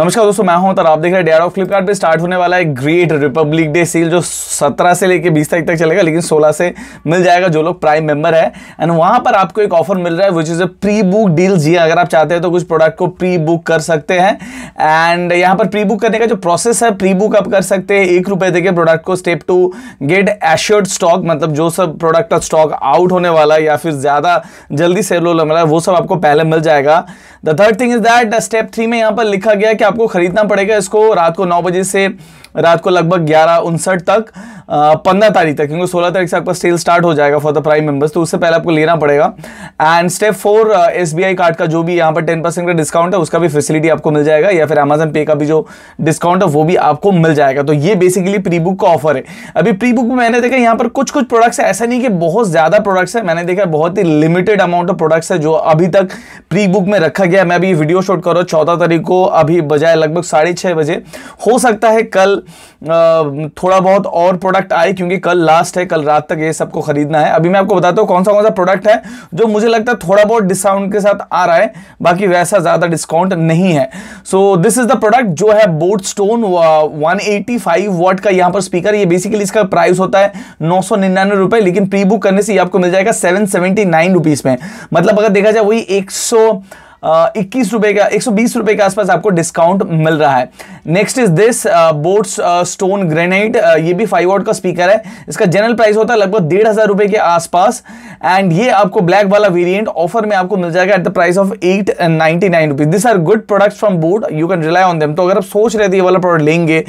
नमस्कार दोस्तों मैं हूं आप देख रहे हैं डेयर ऑफ फ्लिपकार्ट पे स्टार्ट होने वाला है ग्रेट रिपब्लिक डे सेल जो 17 से लेके 20 तारीख तक चलेगा लेकिन 16 से मिल जाएगा जो लोग प्राइम मेंबर है एंड वहां पर आपको एक ऑफर मिल रहा है which is a pre book deal जी हाँ, अगर आप चाहते हैं तो कुछ प्रोडक्ट को प्री बुक कर सकते हैं एंड यहाँ पर प्री बुक करने का जो प्रोसेस है प्री बुक आप कर सकते हैं एक रुपए देखिए प्रोडक्ट को step two get assured stock मतलब जो सब प्रोडक्ट का स्टॉक आउट होने वाला है या फिर ज़्यादा जल्दी सेल होने वाला है वो सब आपको पहले मिल जाएगा the third thing is that step three में यहाँ पर लिखा गया कि आपको खरीदना पड़ेगा इसको रात को नौ बजे से रात को लगभग ग्यारह उनसठ तक पंद्रह तारीख तक क्योंकि सोलह तारीख से आपका सेल स्टार्ट हो जाएगा फॉर द प्राइम मेंबर्स तो उससे पहले आपको लेना पड़ेगा and step four S card का जो भी यहाँ पर टेन परसेंट का डिस्काउंट है उसका भी फैसिलिटी आपको मिल जाएगा या फिर अमेजन पे का भी जो डिस्काउंट है वो भी आपको मिल जाएगा तो ये बेसिकली प्री बुक का ऑफर है अभी प्री बुक में मैंने देखा यहाँ पर कुछ कुछ प्रोडक्ट्स है ऐसा नहीं कि बहुत ज़्यादा प्रोडक्ट्स है मैंने देखा बहुत ही लिमिटेड अमाउंट ऑफ प्रोडक्ट्स है जो अभी तक प्री बुक में रखा गया मैं अभी वीडियो शूट करो चौदह तारीख को अभी बजाय लगभग साढ़े छः बजे हो सकता है कल थोड़ा बहुत और प्रोडक्ट आए क्योंकि कल लास्ट है कल रात तक ये सबको खरीदना है अभी मैं आपको बताता हूँ कौन सा कौन सा प्रोडक्ट है जो मुझे लगता है थोड़ा बहुत डिस्काउंट के साथ आ रहा है बाकी वैसा ज़्यादा डिस्काउंट नहीं है so this is the product जो है boAt Stone one eighty watt का यहाँ पर स्पीकर ये बेसिकली इसका प्राइस होता है नौ लेकिन प्री बुक करने से ये आपको मिल जाएगा सेवन सेवेंटी में मतलब अगर देखा जाए वही एक इक्कीस रुपए का एक सौ बीस रुपए के आसपास आपको डिस्काउंट मिल रहा है next is this boAt's Stone Granite ये भी फाइव वॉट का स्पीकर है इसका जनरल प्राइस होता है लगभग डेढ़ हज़ार रुपए के आसपास एंड ये आपको ब्लैक वाला वेरिएंट ऑफर में आपको मिल जाएगा at the price of eight ninety nine rupees this are good product from boAt you can rely on them तो अगर आप सोच रहे थे ये वाला प्रोडक्ट लेंगे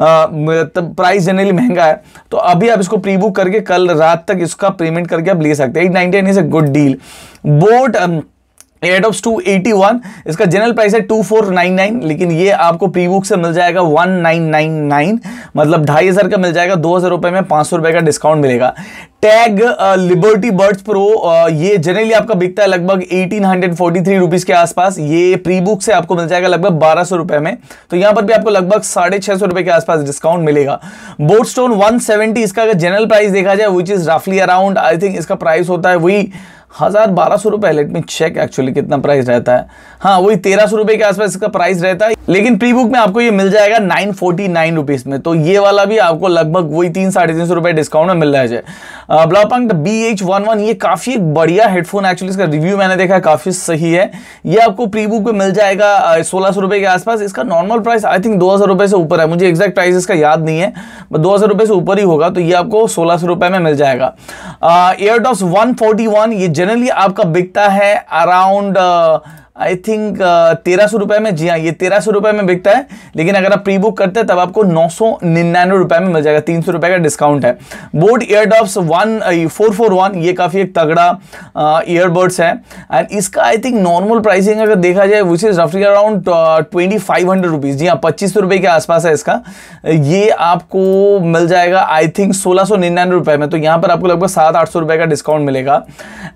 तो प्राइस जनरली महंगा है तो अभी आप इसको प्री बुक करके कल रात तक इसका पेमेंट करके आप ले सकते हैं at ninety nine is a good deal boAt Airdopes two eighty one इसका जनरल प्राइस है टू फोर नाइन नाइन लेकिन ये आपको प्री बुक से मिल जाएगा वन नाइन नाइन नाइन मतलब ढाई हज़ार का मिल जाएगा दो हज़ार रुपये में पाँच सौ रुपये का डिस्काउंट मिलेगा टैग लिबर्टी बर्ड्स प्रो ये जनरली आपका बिकता है लगभग eighteen hundred forty three rupees के आसपास ये प्री बुक से आपको मिल जाएगा लगभग बारह सौ रुपये में तो यहाँ पर भी आपको लगभग साढ़े छः सौ रुपये के आसपास डिस्काउंट मिलेगा बोर्ड स्टोन वन सेवेंटी इसका अगर जनरल प्राइस देखा जाए विच इज़ रफली अराउंड आई थिंक इसका प्राइस होता है वही हज़ार बारह सौ रुपये लेट मी चेक एक्चुअली कितना प्राइस रहता है हाँ वही तेरह सौ रुपये के आसपास इसका प्राइस रहता है लेकिन प्री बुक में आपको ये मिल जाएगा नाइन फोर्टी नाइन रुपीज़ में तो ये वाला भी आपको लगभग वही तीन साढ़े तीन सौ रुपये डिस्काउंट में मिल रहा है Blaupunkt B H one one ये काफ़ी बढ़िया हेडफोन एक्चुअली इसका रिव्यू मैंने देखा काफ़ी सही है ये आपको प्री बुक में मिल जाएगा सोलह सौ रुपये के आसपास इसका नॉर्मल प्राइस आई थिंक दो हज़ार रुपये से ऊपर है मुझे एग्जैक्ट प्राइस इसका याद नहीं है बट दो हज़ार रुपये से ऊपर ही होगा तो ये आपको सोलह सौ रुपये में मिल जाएगा एयरडॉस वन फोर्टी वन ये जनरली आपका बिकता है अराउंड आई थिंक uh, तेरह सौ रुपये में जी हाँ ये तेरह सौ रुपये में बिकता है लेकिन अगर आप प्री बुक करते हैं तब आपको नौ सौ निन्यानवे रुपये में मिल जाएगा तीन सौ रुपये का डिस्काउंट है boAt Airdopes one four four one ये काफ़ी एक तगड़ा ईयरबड्स uh, है एंड इसका आई थिंक नॉर्मल प्राइसिंग अगर देखा जाए विच इज़ रफली around twenty five hundred rupees जी हाँ पच्चीस सौ रुपये के आसपास है इसका ये आपको मिल जाएगा आई थिंक सोलह सौ निन्यानवे रुपये में तो यहाँ पर आपको लगभग सात आठ सौ रुपये का डिस्काउंट मिलेगा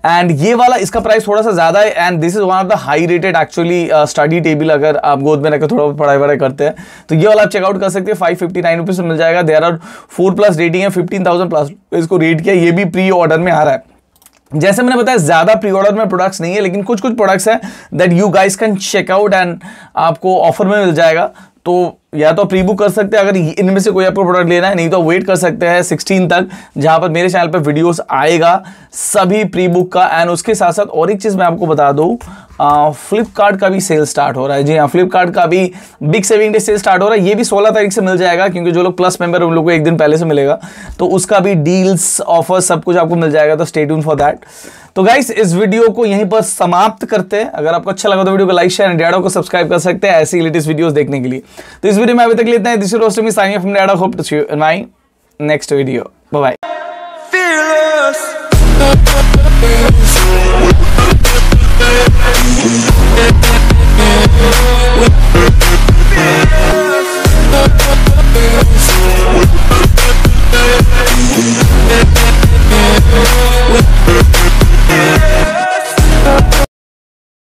एंड ये वाला इसका प्राइस थोड़ा सा ज़्यादा है and this is one of the high related actually study table अगर आप गोद में रखकर थोड़ा पढ़ाई वढ़ाई करते हैं तो ये वाला आप चेकआउट कर सकते हैं फाइव फिफ्टी नाइन रुपीज़ मिल जाएगा there are four plus rating है फिफ्टीन थाउजेंड प्लस इसको रेट किया ये भी प्री ऑर्डर में आ रहा है जैसे मैंने बताया ज़्यादा प्री ऑर्डर में प्रोडक्ट्स नहीं है लेकिन कुछ कुछ प्रोडक्ट्स हैं that you guys can check out and आपको ऑफर में मिल जाएगा तो या तो प्री बुक कर सकते हैं अगर इनमें से कोई आपको प्रोडक्ट लेना है नहीं तो वेट कर सकते हैं सिक्सटीन तक जहां पर मेरे चैनल पर वीडियोस आएगा सभी प्री बुक का एंड उसके साथ साथ और एक चीज़ मैं आपको बता दूँ फ्लिपकार्ट का भी सेल स्टार्ट हो रहा है जी हाँ फ्लिपकार्ट का भी big saving day sale start हो रहा है ये भी 16 तारीख से मिल जाएगा क्योंकि जो लोग प्लस मेंबर उन लोग को एक दिन पहले से मिलेगा तो उसका भी डील्स ऑफर सब कुछ आपको मिल जाएगा तो स्टेट फॉर दैट तो गाइस इस वीडियो को यहीं पर समाप्त करते हैं अगर आपको अच्छा लगा तो वीडियो को लाइक शेयर एंड डेडो को सब्सक्राइब कर सकते हैं ऐसी लेटेस्ट वीडियोज देखने के लिए तो इस वीडियो में अभी तक लेते हैं this roast me signing from dad hope to see you in my next video bye bye